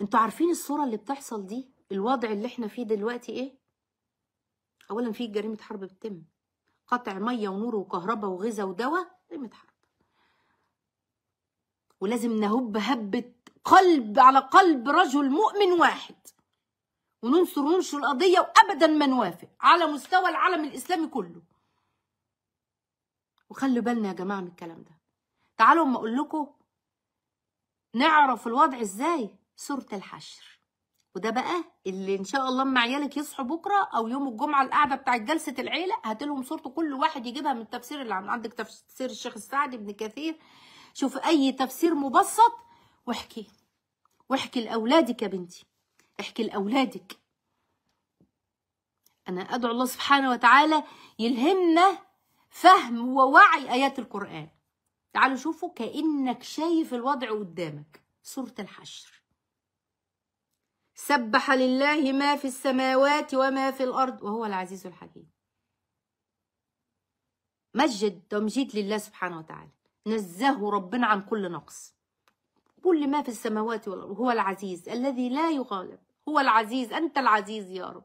انتوا عارفين الصورة اللي بتحصل دي الوضع اللي احنا فيه دلوقتي ايه اولا في جريمة حرب بتتم قطع مية ونور وكهرباء وغذاء ودواء جريمة حرب ولازم نهب هبة قلب على قلب رجل مؤمن واحد وننصر وننشر القضية وأبدا ما نوافق على مستوى العالم الإسلامي كله وخلوا بالنا يا جماعة من الكلام ده تعالوا أما أقول لكم نعرف الوضع إزاي سورة الحشر وده بقى اللي ان شاء الله اما عيالك يصحوا بكره او يوم الجمعه القعده بتاعت جلسه العيله هات لهم صورته كل واحد يجيبها من التفسير اللي عندك تفسير الشيخ السعد ابن كثير شوف اي تفسير مبسط واحكي واحكي لاولادك يا بنتي احكي لاولادك انا ادعو الله سبحانه وتعالى يلهمنا فهم ووعي ايات القران تعالوا شوفوا كانك شايف الوضع قدامك سوره الحشر سبح لله ما في السماوات وما في الأرض وهو العزيز الحكيم مجد تمجيد لله سبحانه وتعالى نزهه ربنا عن كل نقص كل ما في السماوات والأرض هو العزيز الذي لا يغالب هو العزيز أنت العزيز يا رب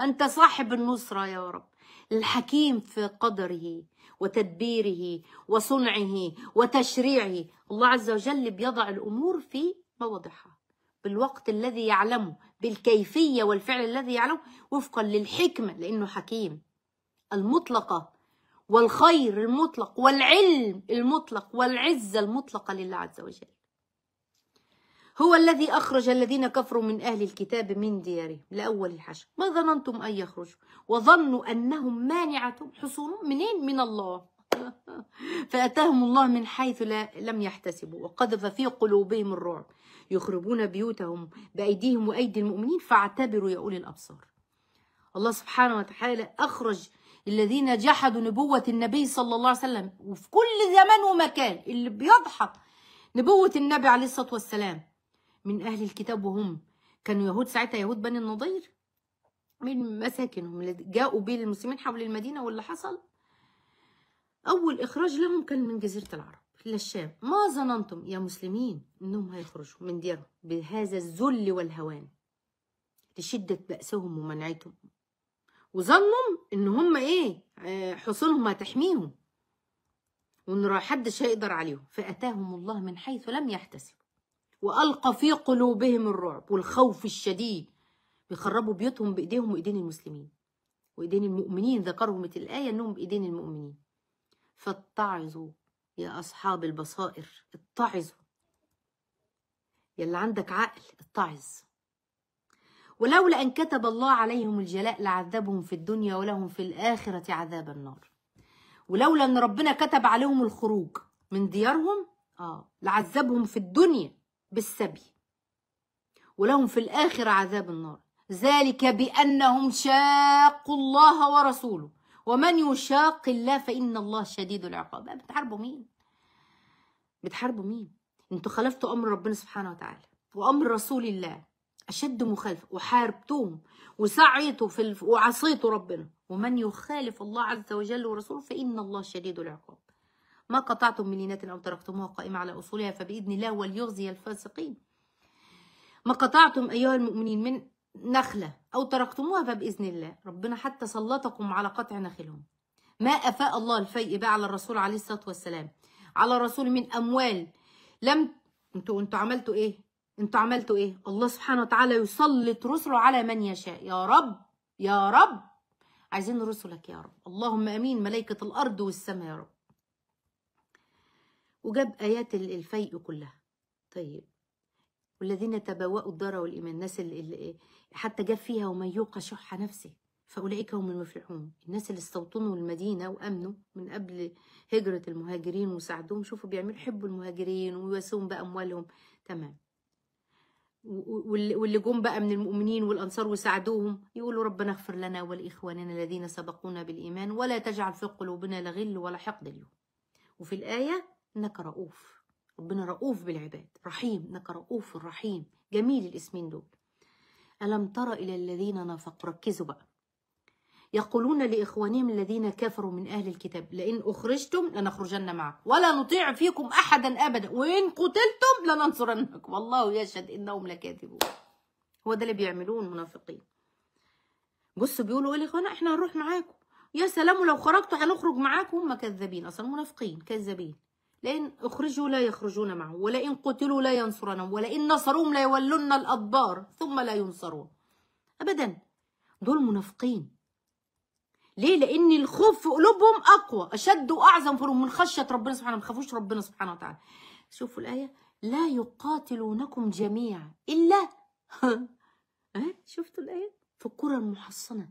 أنت صاحب النصرة يا رب الحكيم في قدره وتدبيره وصنعه وتشريعه الله عز وجل بيضع الأمور في مواضعها بالوقت الذي يعلمه بالكيفية والفعل الذي يعلمه وفقا للحكمة لأنه حكيم المطلقة والخير المطلق والعلم المطلق والعزة المطلقة لله عز وجل هو الذي أخرج الذين كفروا من أهل الكتاب من ديارهم لأول الحشر ما ظننتم أن يخرجوا وظنوا أنهم مانعتهم حصون منين من الله فأتاهم الله من حيث لا لم يحتسبوا وقذف في قلوبهم الرعب يخربون بيوتهم بأيديهم وأيدي المؤمنين فاعتبروا يا أولي الأبصار الله سبحانه وتعالى أخرج الذين جحدوا نبوة النبي صلى الله عليه وسلم وفي كل زمان ومكان اللي بيضحك نبوة النبي عليه الصلاة والسلام من أهل الكتاب وهم كانوا يهود ساعتها يهود بني النضير من مساكنهم اللي جاءوا به المسلمين حول المدينة واللي حصل أول إخراج لهم كان من جزيرة العرب للشام ما ظننتم يا مسلمين أنهم هيخرجوا من ديارهم بهذا الذل والهوان لشدة بأسهم ومنعتهم وظنوا ان هم ايه آه، حصولهم هتحميهم وان حدش هيقدر عليهم فاتاهم الله من حيث لم يحتسبوا والقى في قلوبهم الرعب والخوف الشديد بيخربوا بيوتهم بايديهم وايدين المسلمين وايدين المؤمنين ذكرهم الايه انهم بايدين المؤمنين فاتعظوا يا أصحاب البصائر اتعظوا يلي عندك عقل اتعظ ولولا أن كتب الله عليهم الجلاء لعذبهم في الدنيا ولهم في الآخرة عذاب النار ولولا أن ربنا كتب عليهم الخروج من ديارهم آه لعذبهم في الدنيا بالسبي ولهم في الآخرة عذاب النار ذلك بأنهم شاقوا الله ورسوله ومن يشاق الله فإن الله شديد العقاب بتحاربوا مين؟ بتحاربوا مين؟ انتوا خالفتوا أمر ربنا سبحانه وتعالى وأمر رسول الله أشد مخالفة وحاربتوه وسعيتوا في الف... وعصيتوا ربنا ومن يخالف الله عز وجل ورسوله فإن الله شديد العقاب ما قطعتم من لينات أو تركتموها قائمة على أصولها فبإذن الله وليخزي الفاسقين ما قطعتم أيها المؤمنين من نخلة أو تركتموها فبإذن الله ربنا حتى سلطكم على قطع نخلهم ما أفاء الله الفيء بقى على الرسول عليه الصلاة والسلام على الرسول من أموال لم انتوا انتوا عملتوا ايه انتوا عملتوا ايه الله سبحانه وتعالى يسلط رسله على من يشاء يا رب يا رب عايزين رسلك يا رب اللهم امين ملائكه الارض والسماء يا رب وجاب ايات الفيء كلها طيب والذين تبوأوا الدار والايمان الناس اللي حتى جاب فيها ومن يوق شح نفسه فأولئك هم المفلحون الناس اللي استوطنوا المدينة وأمنوا من قبل هجرة المهاجرين وساعدوهم شوفوا بيعملوا يحبوا المهاجرين ويواسوهم بأموالهم تمام واللي جم بقى من المؤمنين والأنصار وساعدوهم يقولوا ربنا اغفر لنا ولإخواننا الذين سبقونا بالإيمان ولا تجعل في قلوبنا لغل ولا حقد اليوم وفي الآية إنك رؤوف ربنا رؤوف بالعباد رحيم إنك رؤوف رحيم جميل الاسمين دول ألم تر إلى الذين نافقوا ركزوا بقى يقولون لإخوانهم الذين كفروا من أهل الكتاب لئن أخرجتم لنخرجن معكم ولا نطيع فيكم أحدا أبدا وإن قتلتم لننصرنكم والله يشهد إنهم لكاذبون هو ده اللي بيعملوه المنافقين بصوا بيقولوا إيه لإخوانا إحنا هنروح معاكم يا سلام لو خرجتوا هنخرج معاكم هم كذابين أصلا منافقين كذابين لئن أخرجوا لا يخرجون معه ولئن قتلوا لا ينصرونهم ولئن نصروهم ليولون الأدبار ثم لا ينصرون أبدا دول منافقين ليه لأن الخوف في قلوبهم أقوى أشد وأعظم فيهم من خشية ربنا سبحانه ما خافوش ربنا سبحانه وتعالى شوفوا الآية لا يقاتلونكم جميعا إلا ها إيه؟ شفتوا الآية في القرى المحصنة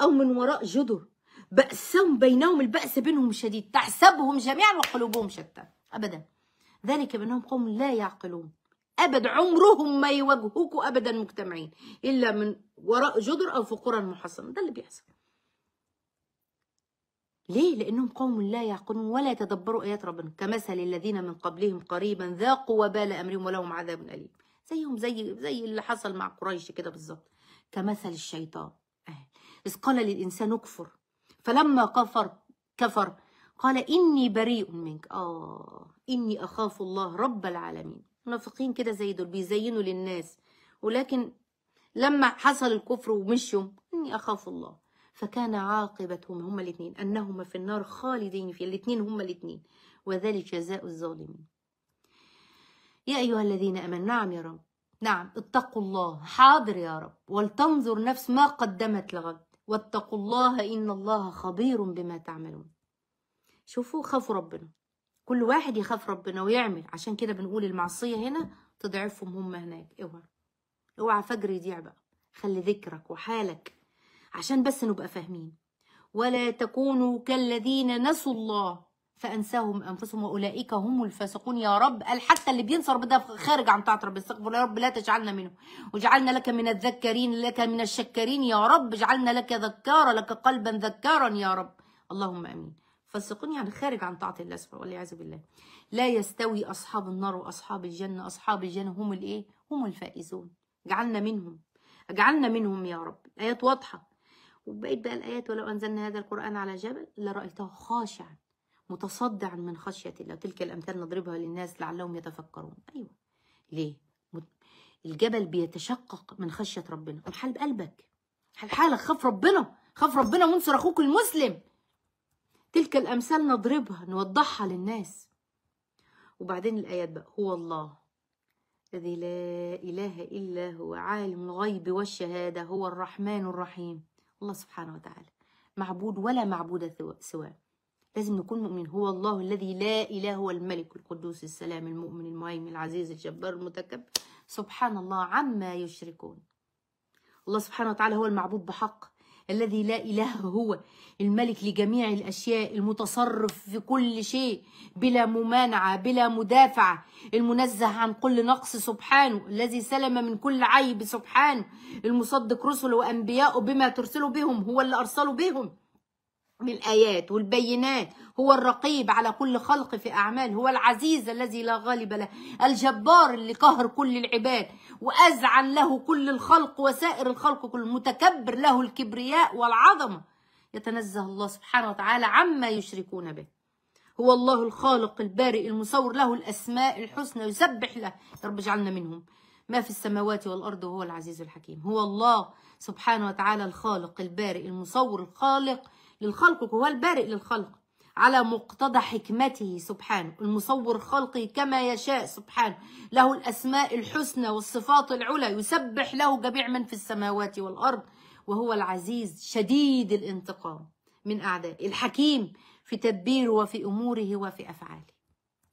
أو من وراء جدر بأسهم بينهم البأس بينهم شديد تحسبهم جميعا وقلوبهم شتى أبدا ذلك بأنهم قوم لا يعقلون أبد عمرهم ما يواجهوك أبدا مجتمعين إلا من وراء جدر أو في قرى محصنة ده اللي بيحصل ليه؟ لأنهم قوم لا يعقلون ولا يتدبروا آيات ربنا كمثل الذين من قبلهم قريبا ذاقوا وبال أمرهم ولهم عذاب أليم زيهم زي زي اللي حصل مع قريش كده بالظبط كمثل الشيطان إذ قال للإنسان اكفر فلما كفر كفر قال إني بريء منك آه إني أخاف الله رب العالمين منافقين كده زي دول بيزينوا للناس ولكن لما حصل الكفر ومشوا إني أخاف الله فكان عاقبتهم هما الاثنين أنهما في النار خالدين فيها الاثنين هما الاثنين وذلك جزاء الظالمين يا أيها الذين آمنوا نعم يا رب نعم اتقوا الله حاضر يا رب ولتنظر نفس ما قدمت لغد واتقوا الله إن الله خبير بما تعملون شوفوا خافوا ربنا كل واحد يخاف ربنا ويعمل عشان كده بنقول المعصية هنا تضعفهم هم هناك اوعى اوعى فجر يضيع بقى خلي ذكرك وحالك عشان بس نبقى فاهمين ولا تكونوا كالذين نسوا الله فانساهم انفسهم واولئك هم الفاسقون يا رب قال حتى اللي بينسى ربنا خارج عن طاعه رب استغفر يا رب لا تجعلنا منهم وجعلنا لك من الذكرين لك من الشكرين يا رب جعلنا لك ذكارا لك قلبا ذكارا يا رب اللهم امين فاسقون يعني خارج عن طاعه الله سبحانه والعياذ بالله لا يستوي اصحاب النار واصحاب الجنه اصحاب الجنه هم الايه هم الفائزون جعلنا منهم اجعلنا منهم يا رب ايات واضحه وبقيت بقى الايات ولو انزلنا هذا القران على جبل لرايته خاشعا متصدعا من خشية الله تلك الأمثال نضربها للناس لعلهم يتفكرون أيوة ليه الجبل بيتشقق من خشية ربنا حال بقلبك حال حالك خاف ربنا خاف ربنا وانصر أخوك المسلم تلك الأمثال نضربها نوضحها للناس وبعدين الآيات بقى هو الله الذي لا إله إلا هو عالم الغيب والشهادة هو الرحمن الرحيم الله سبحانه وتعالى معبود ولا معبود سواه لازم نكون مؤمن هو الله الذي لا إله هو الملك القدوس السلام المؤمن المهيمن العزيز الجبار المتكبر سبحان الله عما يشركون الله سبحانه وتعالى هو المعبود بحق الذي لا إله هو الملك لجميع الأشياء المتصرف في كل شيء بلا ممانعة بلا مدافعة المنزه عن كل نقص سبحانه الذي سلم من كل عيب سبحانه المصدق رسله وأنبياءه بما ترسلوا بهم هو اللي أرسله بهم من آيات والبينات هو الرقيب على كل خلق في أعمال هو العزيز الذي لا غالب له الجبار اللي قهر كل العباد وأزعن له كل الخلق وسائر الخلق كل متكبر له الكبرياء والعظمة يتنزه الله سبحانه وتعالى عما يشركون به هو الله الخالق البارئ المصور له الأسماء الحسنى يسبح له يا رب اجعلنا منهم ما في السماوات والأرض وهو العزيز الحكيم هو الله سبحانه وتعالى الخالق البارئ المصور الخالق للخلق هو البارئ للخلق على مقتضى حكمته سبحانه المصور خلقه كما يشاء سبحانه له الأسماء الحسنى والصفات العلى يسبح له جميع من في السماوات والأرض وهو العزيز شديد الانتقام من أعدائه الحكيم في تدبيره وفي أموره وفي أفعاله